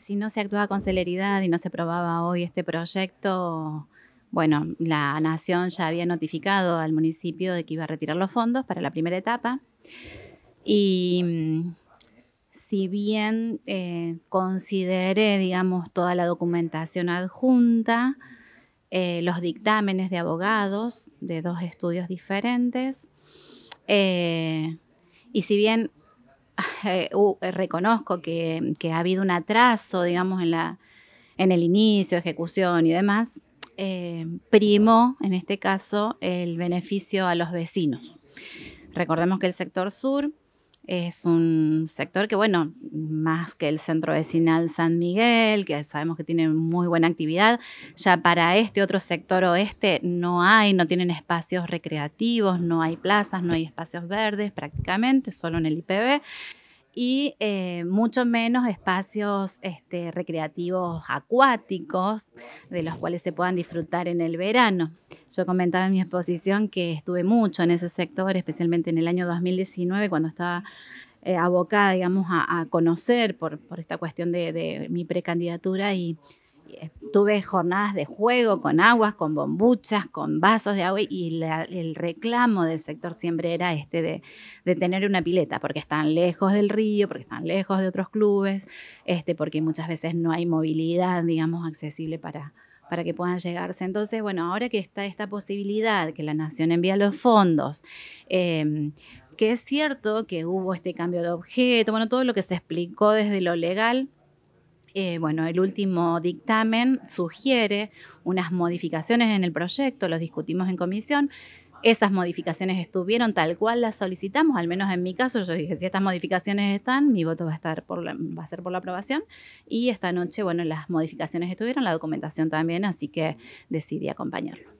si no se actuaba con celeridad y no se probaba hoy este proyecto, bueno, la Nación ya había notificado al municipio de que iba a retirar los fondos para la primera etapa. Y mm, si bien eh, consideré, digamos, toda la documentación adjunta, eh, los dictámenes de abogados de dos estudios diferentes, eh, y si bien eh, eh, reconozco que, ha habido un atraso, digamos, en, el inicio, ejecución y demás, eh, primo, en este caso, el beneficio a los vecinos. Recordemos que el sector sur es un sector que, bueno, más que el centro vecinal San Miguel, que sabemos que tiene muy buena actividad, ya para este otro sector oeste no hay, no tienen espacios recreativos, no hay plazas, no hay espacios verdes prácticamente, solo en el IPB y eh, mucho menos espacios este, recreativos acuáticos de los cuales se puedan disfrutar en el verano. Yo comentaba en mi exposición que estuve mucho en ese sector, especialmente en el año 2019, cuando estaba eh, abocada, digamos, a, conocer por, esta cuestión de, mi precandidatura y, eh, tuve jornadas de juego con aguas, con bombuchas, con vasos de agua y el reclamo del sector siempre era este de, tener una pileta, porque están lejos del río, porque están lejos de otros clubes, este, porque muchas veces no hay movilidad, digamos, accesible para, para que puedan llegarse. Entonces, bueno, ahora que está esta posibilidad, que la nación envía los fondos, em, que es cierto que hubo este cambio de objeto, bueno, todo lo que se explicó desde lo legal, eh, bueno, el último dictamen sugiere unas modificaciones en el proyecto, los discutimos en comisión, esas modificaciones estuvieron tal cual las solicitamos, al menos en mi caso, yo dije, si estas modificaciones están, mi voto va a, estar por va a ser por la aprobación. Y esta noche, bueno, las modificaciones estuvieron, la documentación también, así que decidí acompañarlo.